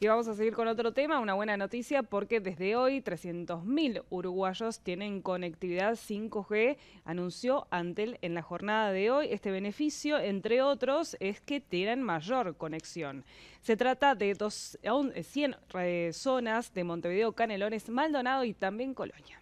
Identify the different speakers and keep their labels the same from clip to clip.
Speaker 1: Y vamos a seguir con otro tema, una buena noticia, porque desde hoy 300.000 uruguayos tienen conectividad 5G, anunció Antel en la jornada de hoy. Este beneficio, entre otros, es que tienen mayor conexión. Se trata de dos, 100 eh, zonas de Montevideo, Canelones, Maldonado y también Colonia.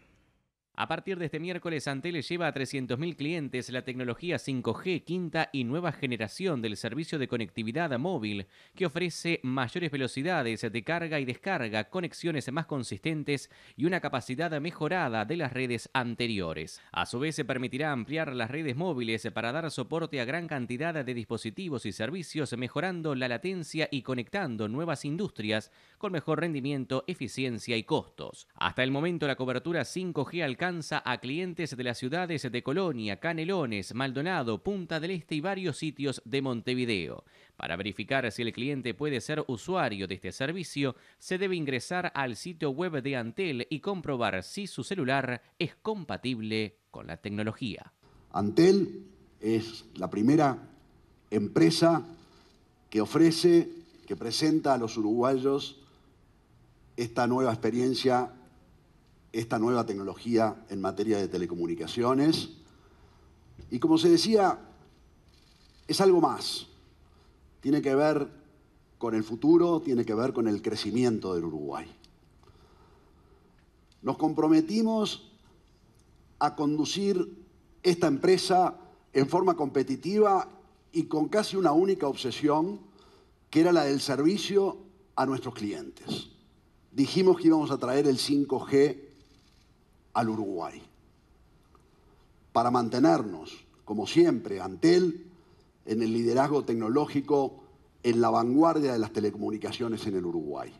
Speaker 2: A partir de este miércoles, Antel lleva a 300.000 clientes la tecnología 5G, quinta y nueva generación del servicio de conectividad móvil, que ofrece mayores velocidades de carga y descarga, conexiones más consistentes y una capacidad mejorada de las redes anteriores. A su vez, se permitirá ampliar las redes móviles para dar soporte a gran cantidad de dispositivos y servicios, mejorando la latencia y conectando nuevas industrias con mejor rendimiento, eficiencia y costos. Hasta el momento, la cobertura 5G alcanza a clientes de las ciudades de Colonia, Canelones, Maldonado, Punta del Este y varios sitios de Montevideo. Para verificar si el cliente puede ser usuario de este servicio, se debe ingresar al sitio web de Antel y comprobar si su celular es compatible con la tecnología.
Speaker 3: Antel es la primera empresa que ofrece, que presenta a los uruguayos esta nueva experiencia esta nueva tecnología en materia de telecomunicaciones. Y como se decía, es algo más. Tiene que ver con el futuro, tiene que ver con el crecimiento del Uruguay. Nos comprometimos a conducir esta empresa en forma competitiva y con casi una única obsesión, que era la del servicio a nuestros clientes. Dijimos que íbamos a traer el 5G al Uruguay, para mantenernos, como siempre, ante él, en el liderazgo tecnológico, en la vanguardia de las telecomunicaciones en el Uruguay.